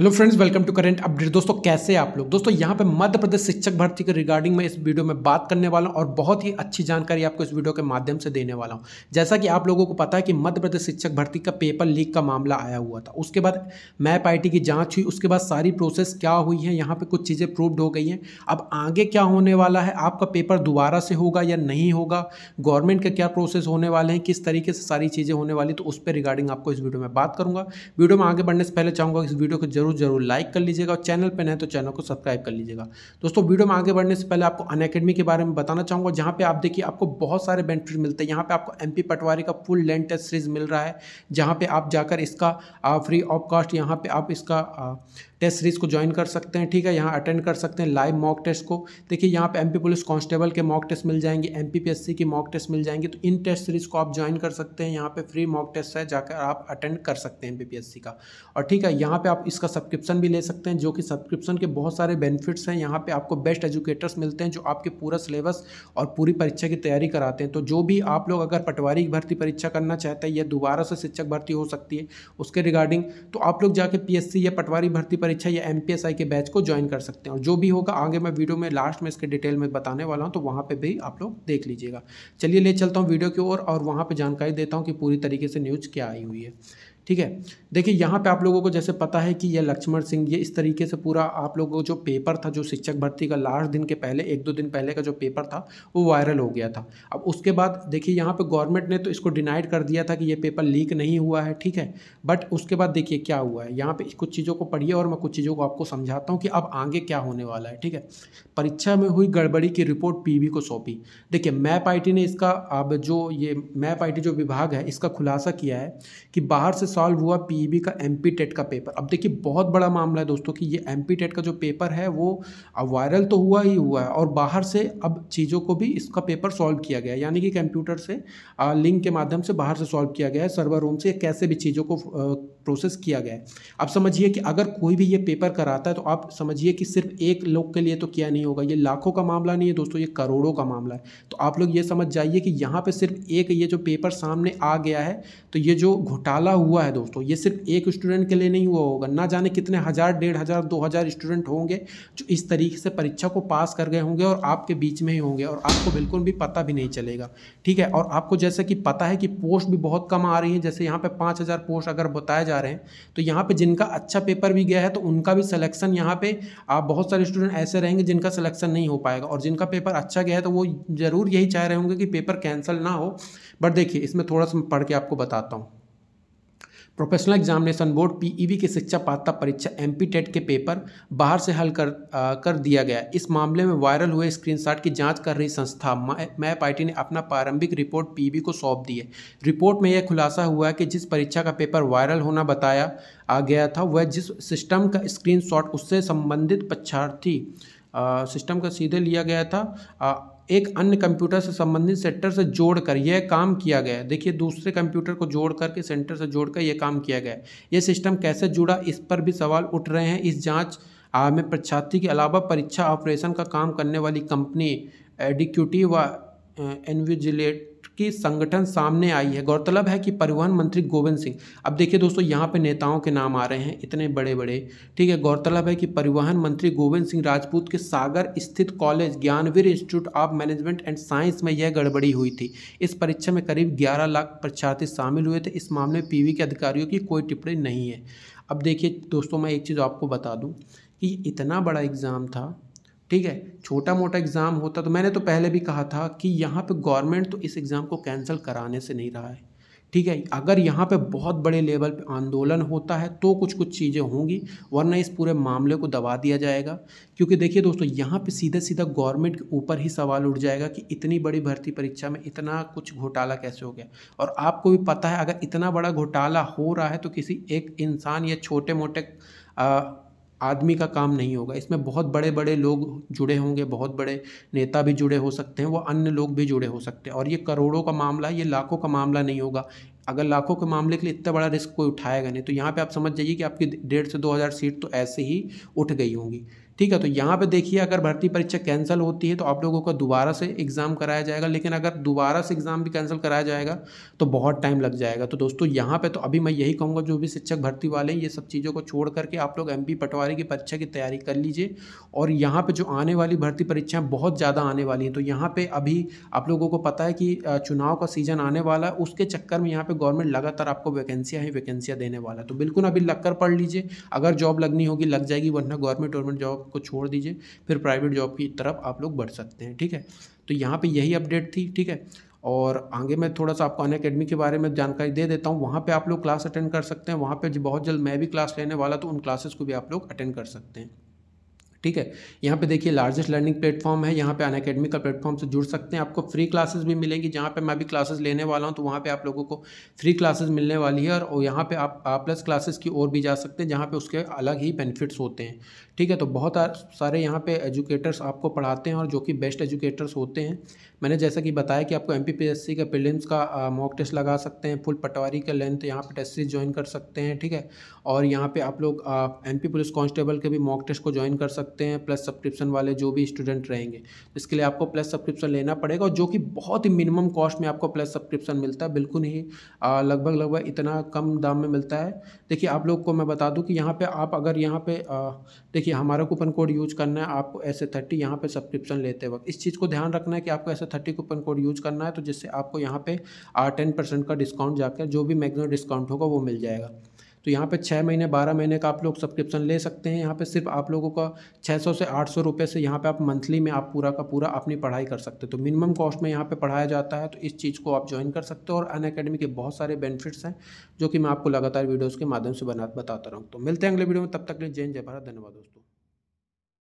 hello friends welcome to current update दोस्तों कैसे आप लोग दोस्तों यहाँ पे मध्य प्रदेश शिक्षक भर्ती के रिगार्डिंग मैं इस वीडियो में बात करने वाला हूँ और बहुत ही अच्छी जानकारी आपको इस वीडियो के माध्यम से देने वाला हूँ जैसा कि आप लोगों को पता है कि मध्य प्रदेश शिक्षक भर्ती का पेपर लीक का मामला आया हुआ था उसके बाद मैप आई की जाँच हुई उसके बाद सारी प्रोसेस क्या हुई है यहाँ पर कुछ चीज़ें प्रूवड हो गई हैं अब आगे क्या होने वाला है आपका पेपर दोबारा से होगा या नहीं होगा गवर्नमेंट का क्या प्रोसेस होने वाले हैं किस तरीके से सारी चीज़ें होने वाली तो उस पर रिगार्डिंग आपको इस वीडियो में बात करूँगा वीडियो में आगे बढ़ने से पहले चाहूँगा इस वीडियो को जरूर जरूर जरूर लाइक कर लीजिएगा और चैनल पर नए तो चैनल को सब्सक्राइब कर लीजिएगा दोस्तों वीडियो में आगे बढ़ने से पहले आपको अन अकेडमी के बारे में बताना चाहूँगा जहाँ पे आप देखिए आपको बहुत सारे बेनिफिट मिलते हैं यहाँ पे आपको एम पटवारी का फुल लैंड टेस्ट सीरीज मिल रहा है जहाँ पे आप जाकर इसका फ्री ऑफ कॉस्ट यहाँ पे आप इसका टेस्ट सीरीज़ को ज्वाइन कर सकते हैं ठीक है यहाँ अटेंड कर सकते हैं लाइव मॉक टेस्ट को देखिए यहाँ पे एमपी पुलिस कांस्टेबल के मॉक टेस्ट मिल जाएंगे एमपीपीएससी की मॉक टेस्ट मिल जाएंगे तो इन टेस्ट सीरीज़ को आप ज्वाइन कर सकते हैं यहाँ पे फ्री मॉक टेस्ट है जाकर आप अटेंड कर सकते हैं सी का और ठीक है यहाँ पर आप इसका सब्सक्रिप्शन भी ले सकते हैं जो कि सब्सक्रिप्शन के बहुत सारे बेनिफिट्स हैं यहाँ पर आपको बेस्ट एजुकेटर्स मिलते हैं जो आपके पूरा सिलेबस और पूरी परीक्षा की तैयारी कराते हैं तो जो भी आप लोग अगर पटवारी की भर्ती परीक्षा करना चाहते हैं या दोबारा से शिक्षक भर्ती हो सकती है उसके रिगार्डिंग तो आप लोग जाके सी या पटवारी भर्ती परीक्षा या एम के बैच को ज्वाइन कर सकते हैं और जो भी होगा आगे मैं वीडियो में लास्ट में इसके डिटेल में बताने वाला हूँ तो वहाँ पर भी आप लोग देख लीजिएगा चलिए ले चलता हूँ वीडियो की ओर और, और वहाँ पर जानकारी देता हूँ कि पूरी तरीके से न्यूज़ क्या आई हुई है ठीक है देखिए यहाँ पे आप लोगों को जैसे पता है कि ये लक्ष्मण सिंह ये इस तरीके से पूरा आप लोगों को जो पेपर था जो शिक्षक भर्ती का लास्ट दिन के पहले एक दो दिन पहले का जो पेपर था वो वायरल हो गया था अब उसके बाद देखिए यहाँ पे गवर्नमेंट ने तो इसको डिनाइड कर दिया था कि ये पेपर लीक नहीं हुआ है ठीक है बट उसके बाद देखिए क्या हुआ है यहाँ पर कुछ चीज़ों को पढ़िए और मैं कुछ चीज़ों को आपको समझाता हूँ कि अब आगे क्या होने वाला है ठीक है परीक्षा में हुई गड़बड़ी की रिपोर्ट पी को सौंपी देखिए मैप आई ने इसका अब जो ये मैप आई जो विभाग है इसका खुलासा किया है कि बाहर से सॉल्व हुआ पी e का एमपी टेट का पेपर अब देखिए बहुत बड़ा मामला है दोस्तों कि ये एम टेट का जो पेपर है वो अब वायरल तो हुआ ही हुआ है और बाहर से अब चीज़ों को भी इसका पेपर सॉल्व किया गया यानी कि कंप्यूटर से आ, लिंक के माध्यम से बाहर से सॉल्व किया गया है सर्वर रूम से कैसे भी चीज़ों को आ, प्रोसेस किया गया है अब समझिए कि अगर कोई भी ये पेपर कराता है तो आप समझिए कि सिर्फ एक लोग के लिए तो किया नहीं होगा ये लाखों का मामला नहीं है दोस्तों ये करोड़ों का मामला है तो आप लोग ये समझ जाइए कि यहाँ पर सिर्फ एक ये जो पेपर सामने आ गया है तो ये जो घोटाला हुआ हुआ है दोस्तों ये सिर्फ एक स्टूडेंट के लिए नहीं हुआ होगा ना जाने कितने हज़ार डेढ़ हज़ार दो हज़ार स्टूडेंट होंगे जो इस तरीके से परीक्षा को पास कर गए होंगे और आपके बीच में ही होंगे और आपको बिल्कुल भी पता भी नहीं चलेगा ठीक है और आपको जैसे कि पता है कि पोस्ट भी बहुत कम आ रही है जैसे यहाँ पर पाँच हज़ार पोस्ट अगर बताए जा रहे हैं तो यहाँ पर जिनका अच्छा पेपर भी गया है तो उनका भी सलेक्शन यहाँ पर आप बहुत सारे स्टूडेंट ऐसे रहेंगे जिनका सलेक्शन नहीं हो पाएगा और जिनका पेपर अच्छा गया है तो वो ज़रूर यही चाह रहे होंगे कि पेपर कैंसिल ना हो बट देखिए इसमें थोड़ा सा पढ़ के आपको बताता हूँ प्रोफेशनल एग्जामिनेशन बोर्ड पीईबी की शिक्षा पात्रता परीक्षा एम टेट के पेपर बाहर से हल कर आ, कर दिया गया इस मामले में वायरल हुए स्क्रीनशॉट की जांच कर रही संस्था मैप आई ने अपना प्रारंभिक रिपोर्ट पीईबी e को सौंप दी है रिपोर्ट में यह खुलासा हुआ है कि जिस परीक्षा का पेपर वायरल होना बताया आ गया था वह जिस सिस्टम का स्क्रीन उससे संबंधित परीक्षार्थी सिस्टम का सीधे लिया गया था एक अन्य कंप्यूटर से संबंधित सेक्टर से जोड़कर यह काम किया गया देखिए दूसरे कंप्यूटर को जोड़ करके सेंटर से जोड़कर यह काम किया गया यह सिस्टम कैसे जुड़ा इस पर भी सवाल उठ रहे हैं इस जांच में परीक्षार्थी के अलावा परीक्षा ऑपरेशन का काम करने वाली कंपनी एडिक्यूटिव व एनविजिलेट की संगठन सामने आई है गौरतलब है कि परिवहन मंत्री गोविंद सिंह अब देखिए दोस्तों यहाँ पे नेताओं के नाम आ रहे हैं इतने बड़े बड़े ठीक है गौरतलब है कि परिवहन मंत्री गोविंद सिंह राजपूत के सागर स्थित college Gyanveer institute of management and science में यह गड़बड़ी हुई थी इस परीक्षा में करीब ग्यारह लाख परीक्षार्थी शामिल हुए थे इस मामले में पी के अधिकारियों की कोई टिप्पणी नहीं है अब देखिए दोस्तों मैं एक चीज़ आपको बता दूँ कि इतना बड़ा एग्ज़ाम था ठीक है छोटा मोटा एग्ज़ाम होता तो मैंने तो पहले भी कहा था कि यहाँ पे गवर्नमेंट तो इस एग्ज़ाम को कैंसिल कराने से नहीं रहा है ठीक है अगर यहाँ पे बहुत बड़े लेवल पे आंदोलन होता है तो कुछ कुछ चीज़ें होंगी वरना इस पूरे मामले को दबा दिया जाएगा क्योंकि देखिए दोस्तों यहाँ पे सीधा सीधा गवर्नमेंट के ऊपर ही सवाल उठ जाएगा कि इतनी बड़ी भर्ती परीक्षा में इतना कुछ घोटाला कैसे हो गया और आपको भी पता है अगर इतना बड़ा घोटाला हो रहा है तो किसी एक इंसान या छोटे मोटे आदमी का काम नहीं होगा इसमें बहुत बड़े बड़े लोग जुड़े होंगे बहुत बड़े नेता भी जुड़े हो सकते हैं वो अन्य लोग भी जुड़े हो सकते हैं और ये करोड़ों का मामला ये लाखों का मामला नहीं होगा अगर लाखों के मामले के लिए इतना बड़ा रिस्क कोई उठाएगा नहीं तो यहाँ पर आप समझ जाइए कि आपकी डेढ़ से दो हज़ार सीट तो ऐसे ही उठ गई होंगी ठीक है तो यहाँ पे देखिए अगर भर्ती परीक्षा कैंसिल होती है तो आप लोगों का दोबारा से एग्ज़ाम कराया जाएगा लेकिन अगर दोबारा से एग्ज़ाम भी कैंसिल कराया जाएगा तो बहुत टाइम लग जाएगा तो दोस्तों यहाँ पे तो अभी मैं यही कहूँगा जो भी शिक्षक भर्ती वाले हैं ये सब चीज़ों को छोड़ करके आप लोग एम पटवारी की परीक्षा की तैयारी कर लीजिए और यहाँ पर जो आने वाली भर्ती परीक्षाएँ बहुत ज़्यादा आने वाली हैं तो यहाँ पर अभी आप लोगों को पता है कि चुनाव का सीज़न आने वाला है उसके चक्कर में यहाँ पर गवर्नमेंट लगातार आपको वैकेंसियाँ ही वैकेंसियाँ देने वाला है तो बिल्कुल अभी लग कर पढ़ लीजिए अगर जॉब लगनी होगी लग जाएगी वरना गवर्नमेंट गवर्नमेंट जॉब को छोड़ दीजिए फिर प्राइवेट जॉब की तरफ आप लोग बढ़ सकते हैं ठीक है तो यहाँ पे यही अपडेट थी ठीक है और आगे मैं थोड़ा सा आपको अन अकेडमी के बारे में जानकारी दे देता हूँ वहाँ पे आप लोग क्लास अटेंड कर सकते हैं वहाँ पे बहुत जल्द मैं भी क्लास लेने वाला तो उन क्लासेस को भी आप लोग अटेंड कर सकते हैं ठीक है यहाँ पे देखिए लार्जेस्ट लर्निंग प्लेटफॉर्म है यहाँ पे अन अकेडमी का प्लेटफॉर्म से जुड़ सकते हैं आपको फ्री क्लासेस भी मिलेंगी जहाँ पे मैं भी क्लासेस लेने वाला हूँ तो वहाँ पे आप लोगों को फ्री क्लासेस मिलने वाली है और यहाँ पे आप आ प्लस क्लासेस की ओर भी जा सकते हैं जहाँ पे उसके अलग ही बेनिफिट्स होते हैं ठीक है तो बहुत सारे यहाँ पर एजुकेटर्स आपको पढ़ाते हैं और जो कि बेस्ट एजुकेटर्स होते हैं मैंने जैसा कि बताया कि आपको एम पी का प्रीलिम्स का मॉक टेस्ट लगा सकते हैं फुल पटवारी का लेंथ यहाँ पर टेस्ट सीरीज ज्वाइन कर सकते हैं ठीक है और यहाँ पर आप लोग एम पुलिस कांस्टेबल के भी मॉक टेस्ट को ज्वाइन कर सकते हैं प्लस सब्सक्रिप्शन वाले जो भी स्टूडेंट रहेंगे इसके लिए आपको प्लस सब्सक्रिप्शन लेना पड़ेगा और जो कि बहुत ही मिनिमम कॉस्ट में आपको प्लस सब्सक्रिप्शन मिलता है बिल्कुल ही लगभग लगभग इतना कम दाम में मिलता है देखिए आप लोग को मैं बता दूं कि यहाँ पे आप अगर यहाँ पे देखिए हमारा कूपन कोड यूज करना है आपको ऐसे थर्टी यहाँ पे सब्सक्रिप्शन लेते वक्त इस चीज़ को ध्यान रखना है कि आपको ऐसे थर्टी कूपन कोड यूज करना है तो जिससे आपको यहाँ पे टेन परसेंट का डिस्काउंट जाकर जो भी मैक्सिमम डिस्काउंट होगा वो मिल जाएगा तो यहाँ पे छः महीने बारह महीने का आप लोग सब्सक्रिप्शन ले सकते हैं यहाँ पे सिर्फ आप लोगों का छः सौ से आठ सौ रुपये से यहाँ पे आप मंथली में आप पूरा का पूरा अपनी पढ़ाई कर सकते हो तो मिनिमम कॉस्ट में यहाँ पे पढ़ाया जाता है तो इस चीज़ को आप ज्वाइन कर सकते हो और अन अकेडमी के बहुत सारे बेनिफिट्स हैं जो कि मैं आपको लगातार वीडियोज़ के माध्यम से बना बताता रहूँ तो मिलते हैं अगले वीडियो में तब तक लिए जैन जय भारत धन्यवाद दोस्तों